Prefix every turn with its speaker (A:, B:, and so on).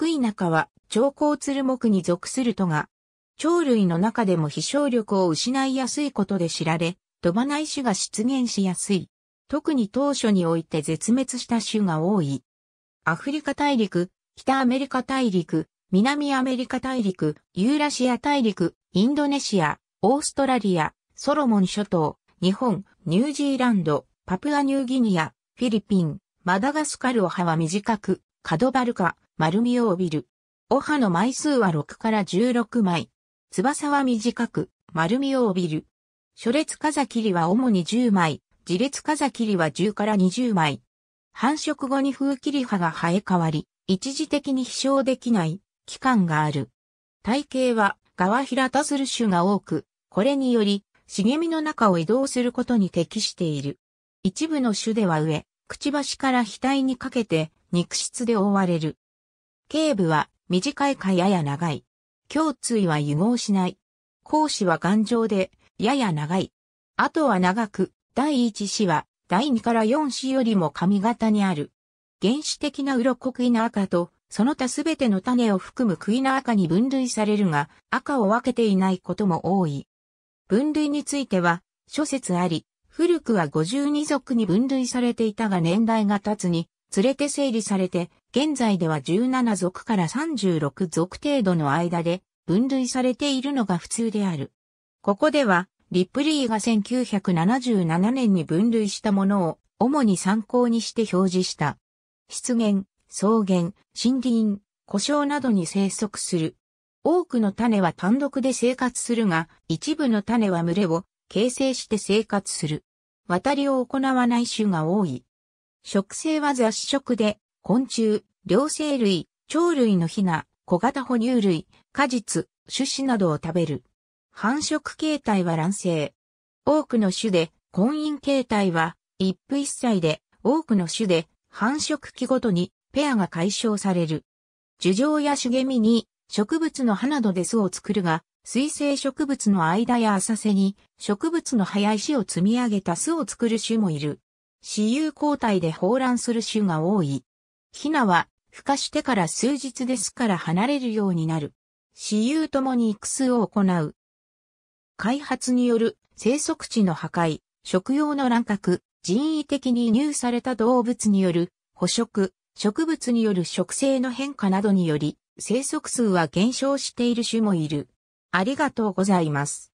A: 福井中は、長江鶴木に属するとが、鳥類の中でも飛翔力を失いやすいことで知られ、飛ばない種が出現しやすい。特に当初において絶滅した種が多い。アフリカ大陸、北アメリカ大陸、南アメリカ大陸、ユーラシア大陸、インドネシア、オーストラリア、ソロモン諸島、日本、ニュージーランド、パプアニューギニア、フィリピン、マダガスカルオハは短く、カドバルカ、丸みを帯びる。お葉の枚数は6から16枚。翼は短く、丸みを帯びる。初列風切りは主に10枚、自列風切りは10から20枚。繁殖後に風切り葉が生え変わり、一時的に飛翔できない期間がある。体型は側平たする種が多く、これにより茂みの中を移動することに適している。一部の種では上、くちばしから額にかけて肉質で覆われる。頸部は短いかやや長い。胸椎は融合しない。後肢は頑丈で、やや長い。あとは長く、第一子は、第二から四子よりも髪型にある。原始的な鱗クいの赤と、その他すべての種を含むクいの赤に分類されるが、赤を分けていないことも多い。分類については、諸説あり、古くは52族に分類されていたが年代が経つに、連れて整理されて、現在では17族から36族程度の間で分類されているのが普通である。ここでは、リップリーが1977年に分類したものを主に参考にして表示した。湿原、草原、森林、故障などに生息する。多くの種は単独で生活するが、一部の種は群れを形成して生活する。渡りを行わない種が多い。食性は雑食で、昆虫、両生類、鳥類のヒナ、小型哺乳類、果実、種子などを食べる。繁殖形態は卵生。多くの種で、婚姻形態は一夫一妻で、多くの種で繁殖期ごとにペアが解消される。樹上や茂みに植物の葉などで巣を作るが、水生植物の間や浅瀬に植物の葉や石を積み上げた巣を作る種もいる。私有交代で放卵する種が多い。ヒナは、孵化してから数日ですから離れるようになる。私有ともに育数を行う。開発による生息地の破壊、食用の乱獲、人為的に入された動物による捕食、植物による植生の変化などにより、生息数は減少している種もいる。ありがとうございます。